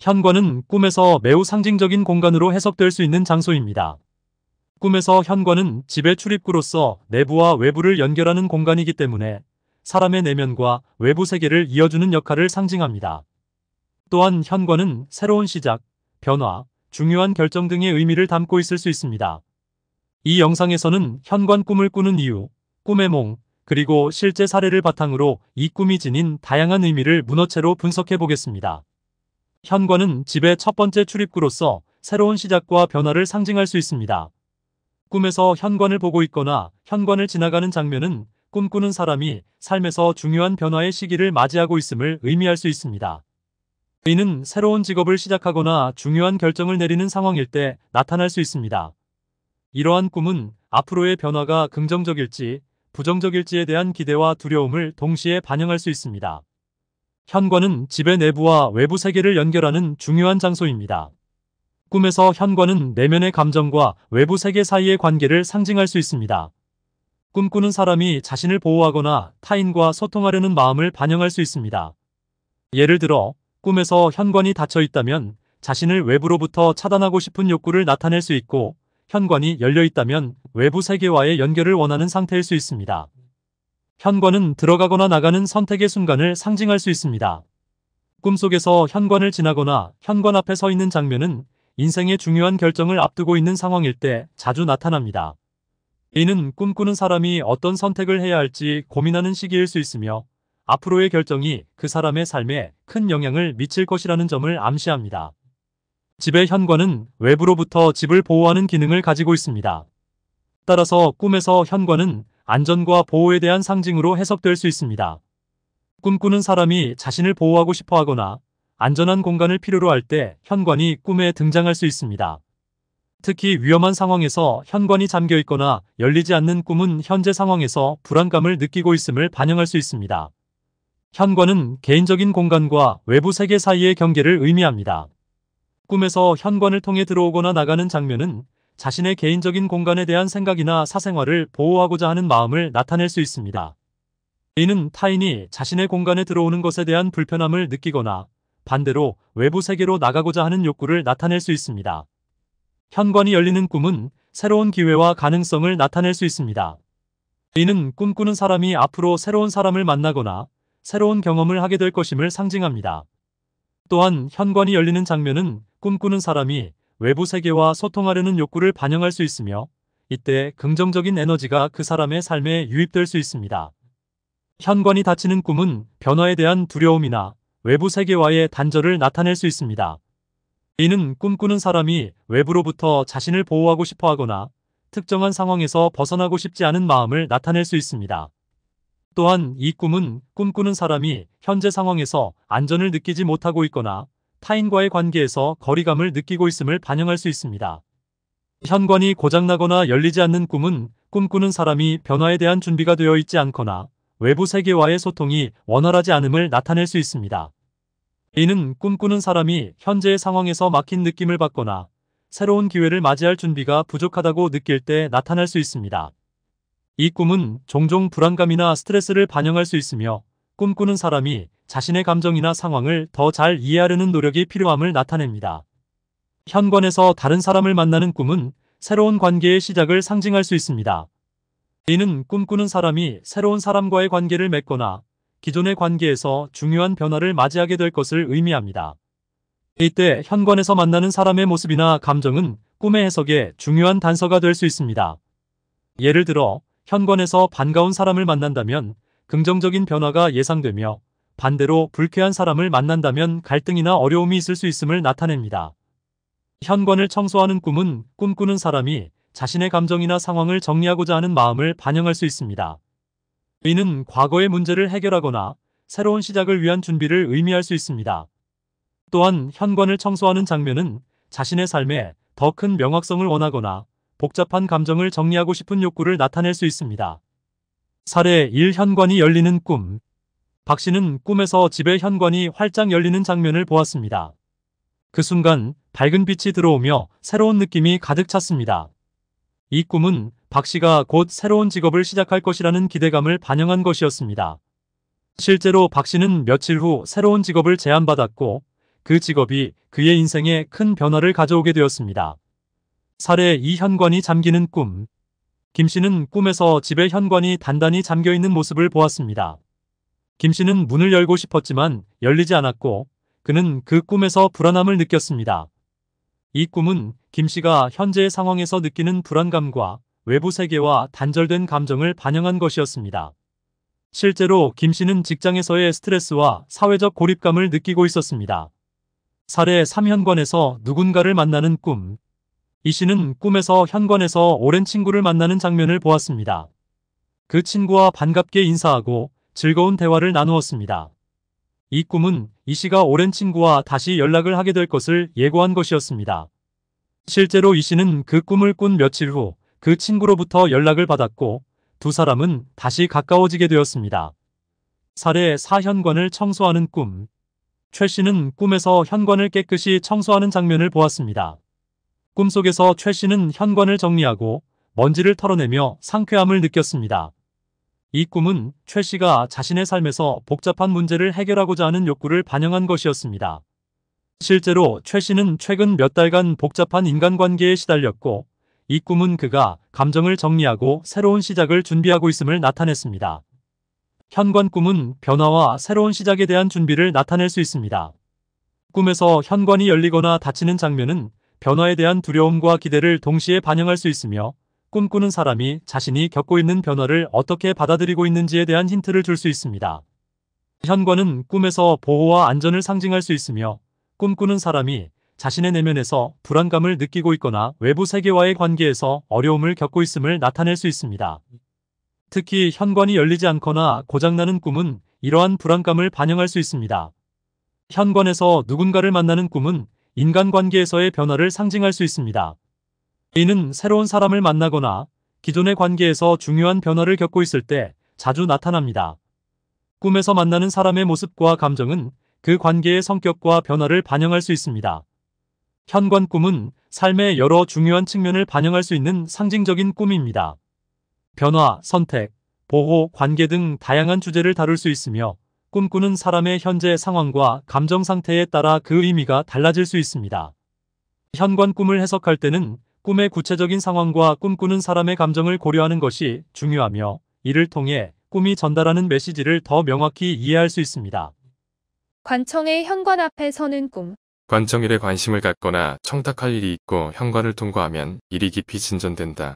현관은 꿈에서 매우 상징적인 공간으로 해석될 수 있는 장소입니다. 꿈에서 현관은 집의 출입구로서 내부와 외부를 연결하는 공간이기 때문에 사람의 내면과 외부 세계를 이어주는 역할을 상징합니다. 또한 현관은 새로운 시작, 변화, 중요한 결정 등의 의미를 담고 있을 수 있습니다. 이 영상에서는 현관 꿈을 꾸는 이유, 꿈의 몽, 그리고 실제 사례를 바탕으로 이 꿈이 지닌 다양한 의미를 문어체로 분석해 보겠습니다. 현관은 집의 첫 번째 출입구로서 새로운 시작과 변화를 상징할 수 있습니다. 꿈에서 현관을 보고 있거나 현관을 지나가는 장면은 꿈꾸는 사람이 삶에서 중요한 변화의 시기를 맞이하고 있음을 의미할 수 있습니다. 이는 새로운 직업을 시작하거나 중요한 결정을 내리는 상황일 때 나타날 수 있습니다. 이러한 꿈은 앞으로의 변화가 긍정적일지 부정적일지에 대한 기대와 두려움을 동시에 반영할 수 있습니다. 현관은 집의 내부와 외부 세계를 연결하는 중요한 장소입니다. 꿈에서 현관은 내면의 감정과 외부 세계 사이의 관계를 상징할 수 있습니다. 꿈꾸는 사람이 자신을 보호하거나 타인과 소통하려는 마음을 반영할 수 있습니다. 예를 들어 꿈에서 현관이 닫혀 있다면 자신을 외부로부터 차단하고 싶은 욕구를 나타낼 수 있고 현관이 열려 있다면 외부 세계와의 연결을 원하는 상태일 수 있습니다. 현관은 들어가거나 나가는 선택의 순간을 상징할 수 있습니다. 꿈속에서 현관을 지나거나 현관 앞에 서 있는 장면은 인생의 중요한 결정을 앞두고 있는 상황일 때 자주 나타납니다. 이는 꿈꾸는 사람이 어떤 선택을 해야 할지 고민하는 시기일 수 있으며 앞으로의 결정이 그 사람의 삶에 큰 영향을 미칠 것이라는 점을 암시합니다. 집의 현관은 외부로부터 집을 보호하는 기능을 가지고 있습니다. 따라서 꿈에서 현관은 안전과 보호에 대한 상징으로 해석될 수 있습니다. 꿈꾸는 사람이 자신을 보호하고 싶어 하거나 안전한 공간을 필요로 할 때 현관이 꿈에 등장할 수 있습니다. 특히 위험한 상황에서 현관이 잠겨 있거나 열리지 않는 꿈은 현재 상황에서 불안감을 느끼고 있음을 반영할 수 있습니다. 현관은 개인적인 공간과 외부 세계 사이의 경계를 의미합니다. 꿈에서 현관을 통해 들어오거나 나가는 장면은 자신의 개인적인 공간에 대한 생각이나 사생활을 보호하고자 하는 마음을 나타낼 수 있습니다. 이는 타인이 자신의 공간에 들어오는 것에 대한 불편함을 느끼거나 반대로 외부 세계로 나가고자 하는 욕구를 나타낼 수 있습니다. 현관이 열리는 꿈은 새로운 기회와 가능성을 나타낼 수 있습니다. 이는 꿈꾸는 사람이 앞으로 새로운 사람을 만나거나 새로운 경험을 하게 될 것임을 상징합니다. 또한 현관이 열리는 장면은 꿈꾸는 사람이 외부 세계와 소통하려는 욕구를 반영할 수 있으며 이때 긍정적인 에너지가 그 사람의 삶에 유입될 수 있습니다. 현관이 닫히는 꿈은 변화에 대한 두려움이나 외부 세계와의 단절을 나타낼 수 있습니다. 이는 꿈꾸는 사람이 외부로부터 자신을 보호하고 싶어 하거나 특정한 상황에서 벗어나고 싶지 않은 마음을 나타낼 수 있습니다. 또한 이 꿈은 꿈꾸는 사람이 현재 상황에서 안전을 느끼지 못하고 있거나 타인과의 관계에서 거리감을 느끼고 있음을 반영할 수 있습니다. 현관이 고장나거나 열리지 않는 꿈은 꿈꾸는 사람이 변화에 대한 준비가 되어 있지 않거나 외부 세계와의 소통이 원활하지 않음을 나타낼 수 있습니다. 이는 꿈꾸는 사람이 현재의 상황에서 막힌 느낌을 받거나 새로운 기회를 맞이할 준비가 부족하다고 느낄 때 나타날 수 있습니다. 이 꿈은 종종 불안감이나 스트레스를 반영할 수 있으며 꿈꾸는 사람이 자신의 감정이나 상황을 더 잘 이해하려는 노력이 필요함을 나타냅니다. 현관에서 다른 사람을 만나는 꿈은 새로운 관계의 시작을 상징할 수 있습니다. 이는 꿈꾸는 사람이 새로운 사람과의 관계를 맺거나 기존의 관계에서 중요한 변화를 맞이하게 될 것을 의미합니다. 이때 현관에서 만나는 사람의 모습이나 감정은 꿈의 해석에 중요한 단서가 될 수 있습니다. 예를 들어 현관에서 반가운 사람을 만난다면 긍정적인 변화가 예상되며 반대로 불쾌한 사람을 만난다면 갈등이나 어려움이 있을 수 있음을 나타냅니다. 현관을 청소하는 꿈은 꿈꾸는 사람이 자신의 감정이나 상황을 정리하고자 하는 마음을 반영할 수 있습니다. 의는 과거의 문제를 해결하거나 새로운 시작을 위한 준비를 의미할 수 있습니다. 또한 현관을 청소하는 장면은 자신의 삶에 더 큰 명확성을 원하거나 복잡한 감정을 정리하고 싶은 욕구를 나타낼 수 있습니다. 사례 1 현관이 열리는 꿈박 씨는 꿈에서 집의 현관이 활짝 열리는 장면을 보았습니다. 그 순간 밝은 빛이 들어오며 새로운 느낌이 가득 찼습니다. 이 꿈은 박 씨가 곧 새로운 직업을 시작할 것이라는 기대감을 반영한 것이었습니다. 실제로 박 씨는 며칠 후 새로운 직업을 제안받았고 그 직업이 그의 인생에 큰 변화를 가져오게 되었습니다. 사례 이 현관이 잠기는 꿈김 씨는 꿈에서 집의 현관이 단단히 잠겨있는 모습을 보았습니다. 김 씨는 문을 열고 싶었지만 열리지 않았고 그는 그 꿈에서 불안함을 느꼈습니다. 이 꿈은 김 씨가 현재의 상황에서 느끼는 불안감과 외부 세계와 단절된 감정을 반영한 것이었습니다. 실제로 김 씨는 직장에서의 스트레스와 사회적 고립감을 느끼고 있었습니다. 사례 3현관에서 누군가를 만나는 꿈. 이 씨는 꿈에서 현관에서 오랜 친구를 만나는 장면을 보았습니다. 그 친구와 반갑게 인사하고 즐거운 대화를 나누었습니다. 이 꿈은 이 씨가 오랜 친구와 다시 연락을 하게 될 것을 예고한 것이었습니다. 실제로 이 씨는 그 꿈을 꾼 며칠 후 그 친구로부터 연락을 받았고 두 사람은 다시 가까워지게 되었습니다. 사례 4현관을 청소하는 꿈최 씨는 꿈에서 현관을 깨끗이 청소하는 장면을 보았습니다. 꿈속에서 최 씨는 현관을 정리하고 먼지를 털어내며 상쾌함을 느꼈습니다. 이 꿈은 최 씨가 자신의 삶에서 복잡한 문제를 해결하고자 하는 욕구를 반영한 것이었습니다. 실제로 최 씨는 최근 몇 달간 복잡한 인간관계에 시달렸고 이 꿈은 그가 감정을 정리하고 새로운 시작을 준비하고 있음을 나타냈습니다. 현관 꿈은 변화와 새로운 시작에 대한 준비를 나타낼 수 있습니다. 꿈에서 현관이 열리거나 닫히는 장면은 변화에 대한 두려움과 기대를 동시에 반영할 수 있으며 꿈꾸는 사람이 자신이 겪고 있는 변화를 어떻게 받아들이고 있는지에 대한 힌트를 줄 수 있습니다. 현관은 꿈에서 보호와 안전을 상징할 수 있으며 꿈꾸는 사람이 자신의 내면에서 불안감을 느끼고 있거나 외부 세계와의 관계에서 어려움을 겪고 있음을 나타낼 수 있습니다. 특히 현관이 열리지 않거나 고장나는 꿈은 이러한 불안감을 반영할 수 있습니다. 현관에서 누군가를 만나는 꿈은 인간관계에서의 변화를 상징할 수 있습니다. 이는 새로운 사람을 만나거나 기존의 관계에서 중요한 변화를 겪고 있을 때 자주 나타납니다. 꿈에서 만나는 사람의 모습과 감정은 그 관계의 성격과 변화를 반영할 수 있습니다. 현관 꿈은 삶의 여러 중요한 측면을 반영할 수 있는 상징적인 꿈입니다. 변화, 선택, 보호, 관계 등 다양한 주제를 다룰 수 있으며 꿈꾸는 사람의 현재 상황과 감정 상태에 따라 그 의미가 달라질 수 있습니다. 현관 꿈을 해석할 때는 꿈의 구체적인 상황과 꿈꾸는 사람의 감정을 고려하는 것이 중요하며 이를 통해 꿈이 전달하는 메시지를 더 명확히 이해할 수 있습니다. 관청의 현관 앞에 서는 꿈 관청일에 관심을 갖거나 청탁할 일이 있고 현관을 통과하면 일이 깊이 진전된다.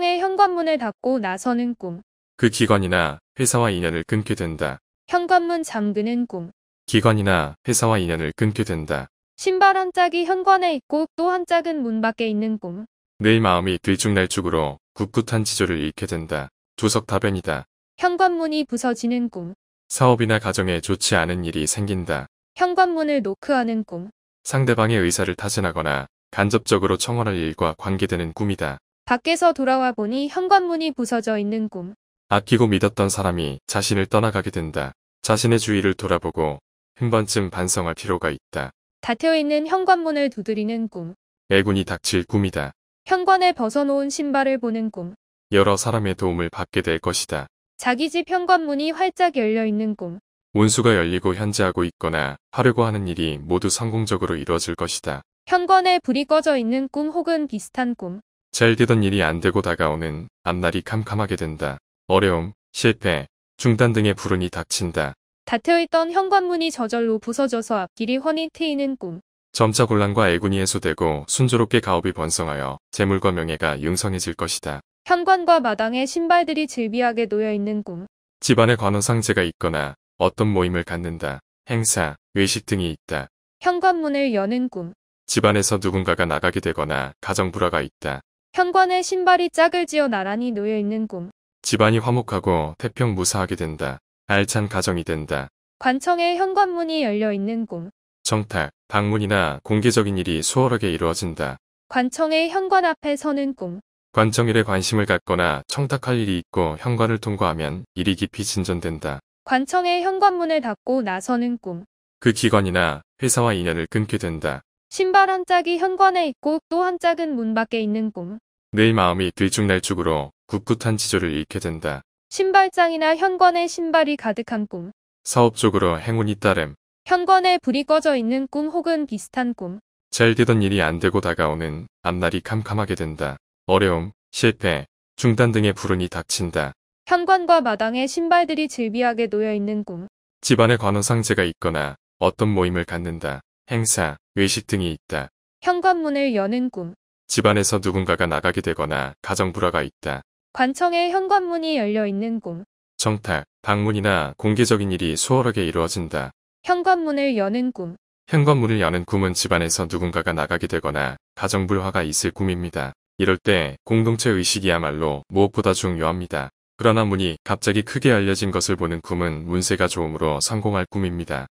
관청의 현관문을 닫고 나서는 꿈 그 기관이나 회사와 인연을 끊게 된다. 현관문 잠그는 꿈 기관이나 회사와 인연을 끊게 된다. 신발 한 짝이 현관에 있고 또 한 짝은 문 밖에 있는 꿈. 내 마음이 들쭉날쭉으로 굳꿋한 지조를 잃게 된다. 조석 다변이다 현관문이 부서지는 꿈. 사업이나 가정에 좋지 않은 일이 생긴다. 현관문을 노크하는 꿈. 상대방의 의사를 타진하거나 간접적으로 청원할 일과 관계되는 꿈이다. 밖에서 돌아와 보니 현관문이 부서져 있는 꿈. 아끼고 믿었던 사람이 자신을 떠나가게 된다. 자신의 주위를 돌아보고 한 번쯤 반성할 필요가 있다. 닫혀 있는 현관문을 두드리는 꿈. 애군이 닥칠 꿈이다. 현관에 벗어놓은 신발을 보는 꿈. 여러 사람의 도움을 받게 될 것이다. 자기 집 현관문이 활짝 열려 있는 꿈. 운수가 열리고 현재하고 있거나 하려고 하는 일이 모두 성공적으로 이루어질 것이다. 현관에 불이 꺼져 있는 꿈 혹은 비슷한 꿈. 잘 되던 일이 안 되고 다가오는 앞날이 캄캄하게 된다. 어려움, 실패, 중단 등의 불운이 닥친다. 닫혀있던 현관문이 저절로 부서져서 앞길이 훤히 트이는 꿈. 점차 곤란과 애군이 해소되고 순조롭게 가업이 번성하여 재물과 명예가 융성해질 것이다. 현관과 마당에 신발들이 즐비하게 놓여있는 꿈. 집안에 관원 상제가 있거나 어떤 모임을 갖는다. 행사, 외식 등이 있다. 현관문을 여는 꿈. 집안에서 누군가가 나가게 되거나 가정 불화가 있다. 현관에 신발이 짝을 지어 나란히 놓여있는 꿈. 집안이 화목하고 태평무사하게 된다. 알찬 가정이 된다. 관청의 현관문이 열려있는 꿈. 정탁, 방문이나 공개적인 일이 수월하게 이루어진다. 관청의 현관 앞에 서는 꿈. 관청일에 관심을 갖거나 청탁할 일이 있고 현관을 통과하면 일이 깊이 진전된다. 관청의 현관문을 닫고 나서는 꿈. 그 기관이나 회사와 인연을 끊게 된다. 신발 한 짝이 현관에 있고 또 한 짝은 문 밖에 있는 꿈. 내 마음이 들쭉날쭉으로 꿋꿋한 지조를 잃게 된다. 신발장이나 현관에 신발이 가득한 꿈. 사업적으로 행운이 따름. 현관에 불이 꺼져 있는 꿈 혹은 비슷한 꿈. 잘 되던 일이 안 되고 다가오는 앞날이 캄캄하게 된다. 어려움, 실패, 중단 등의 불운이 닥친다. 현관과 마당에 신발들이 즐비하게 놓여 있는 꿈. 집안에 관한 상제가 있거나 어떤 모임을 갖는다. 행사, 외식 등이 있다. 현관문을 여는 꿈. 집안에서 누군가가 나가게 되거나 가정 불화가 있다. 관청의 현관문이 열려 있는 꿈. 정탁, 방문이나 공개적인 일이 수월하게 이루어진다. 현관문을 여는 꿈. 현관문을 여는 꿈은 집안에서 누군가가 나가게 되거나 가정불화가 있을 꿈입니다. 이럴 때 공동체 의식이야말로 무엇보다 중요합니다. 그러나 문이 갑자기 크게 알려진 것을 보는 꿈은 문세가 좋음으로 성공할 꿈입니다.